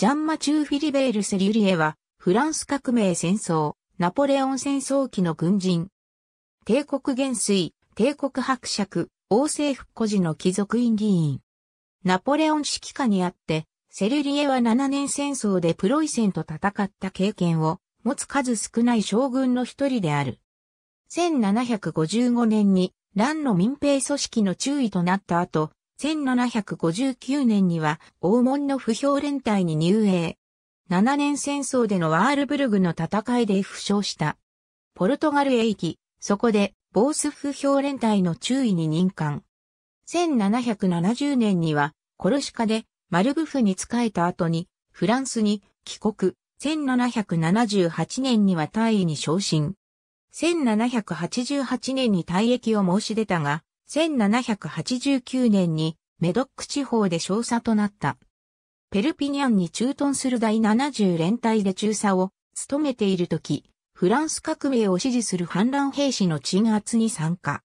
ジャンマチュー・フィリベール・セリュリエは、フランス革命戦争、ナポレオン戦争期の軍人。帝国元帥、帝国伯爵、王政復古時の貴族院議員。ナポレオン指揮下にあって、セリュリエは7年戦争でプロイセンと戦った経験を持つ数少ない将軍の一人である。1755年に、乱の民兵組織の注意となった後、1759年には黄門の不評連隊に入営。7年戦争でのワールブルグの戦いで負傷した。ポルトガルへ行き、そこでボース不評連隊の注意に任官。1770年にはコルシカでマルブフに仕えた後にフランスに帰国。1778年には大尉に昇進。1788年に退役を申し出たが、1789年にメドック地方で少佐となった。ペルピニャンに駐屯する第70連隊で中佐を務めている時、フランス革命を支持する反乱兵士の鎮圧に参加。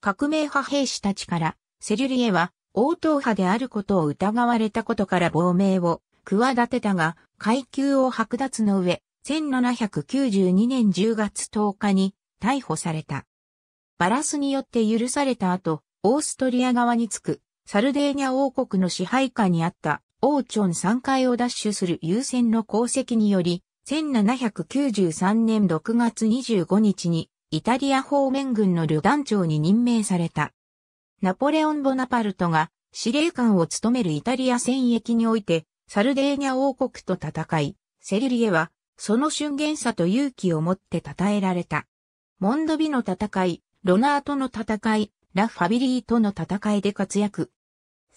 革命派兵士たちからセリュリエは応答派であることを疑われたことから亡命を企てたが、階級を剥奪の上、1792年10月10日に逮捕された。バラスによって許された後、オーストリア側につく、サルデーニャ王国の支配下にあったオーチョン3階を奪取する優先の功績により、1793年6月25日にイタリア方面軍の旅団長に任命された。ナポレオン・ボナパルトが司令官を務めるイタリア戦役においてサルデーニャ王国と戦い、セリリエはその俊厳さと勇気を持って称えられた。モンドビの戦い、ロナーとの戦い、ラ・ファビリーとの戦いで活躍。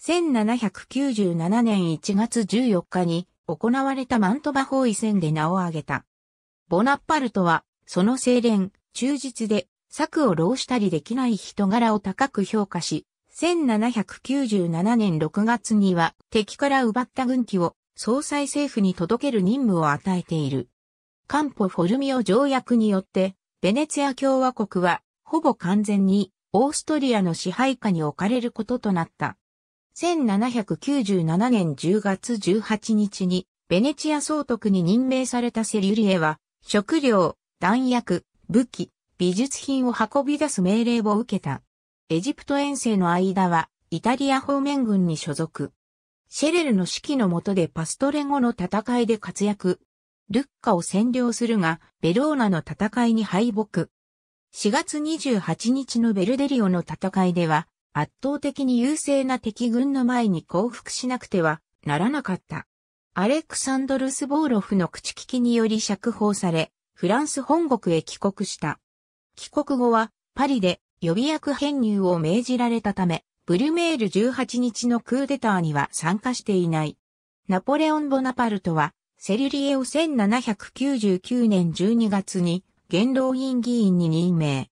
1797年1月14日に行われたマントバ包囲戦で名を挙げた。ボナッパルトは、その精錬、忠実で、策を浪したりできない人柄を高く評価し、1797年6月には敵から奪った軍機を総裁政府に届ける任務を与えている。カンポ・フォルミオ条約によって、ベネツィア共和国はほぼ完全にオーストリアの支配下に置かれることとなった。1797年10月18日に、ベネチア総督に任命されたセリュリエは、食料、弾薬、武器、美術品を運び出す命令を受けた。エジプト遠征の間は、イタリア方面軍に所属。シェレルの指揮の下でパストレ後の戦いで活躍。ルッカを占領するが、ベローナの戦いに敗北。4月28日のベルデリオの戦いでは、圧倒的に優勢な敵軍の前に降伏しなくてはならなかった。アレクサンドル・スボーロフの口利きにより釈放され、フランス本国へ帰国した。帰国後は、パリで予備役編入を命じられたため、ブルメール18日のクーデターには参加していない。ナポレオン・ボナパルトは、セリリエを1799年12月に元老院議員に任命。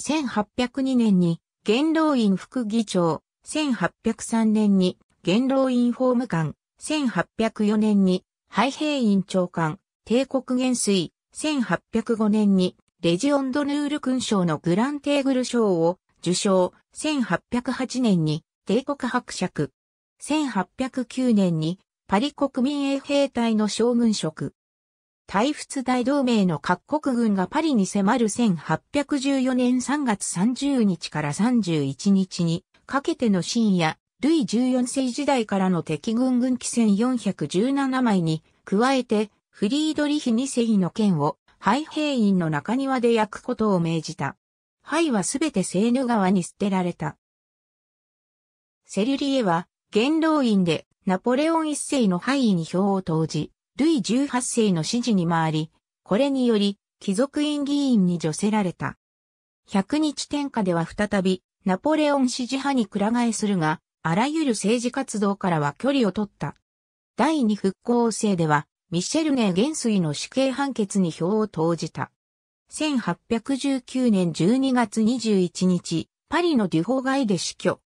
1802年に元老院副議長、1803年に元老院法務官、1804年に廃兵院長官、帝国元帥、1805年にレジオンドヌール勲章のグランテーグル賞を受賞、1808年に帝国伯爵、1809年にパリ国民衛兵隊の将軍職、大仏大同盟の各国軍がパリに迫る1814年3月30日から31日にかけての深夜、ルイ14世時代からの敵軍軍機1417枚に加えてフリードリヒ2世の剣を廃兵員の中庭で焼くことを命じた。廃はすべてセーヌ川に捨てられた。セルリエは元老院でナポレオン一世の廃位に票を投じ、ルイ18世の指示に回り、これにより、貴族院議員に除せられた。100日天下では再び、ナポレオン支持派に鞍替えするが、あらゆる政治活動からは距離を取った。第二復興制では、ミシェルネ元帥の死刑判決に票を投じた。1819年12月21日、パリのデュホイで死去。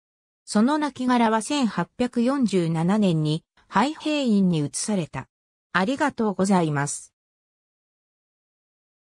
その亡骸は1847年に、廃兵院に移された。ありがとうございます。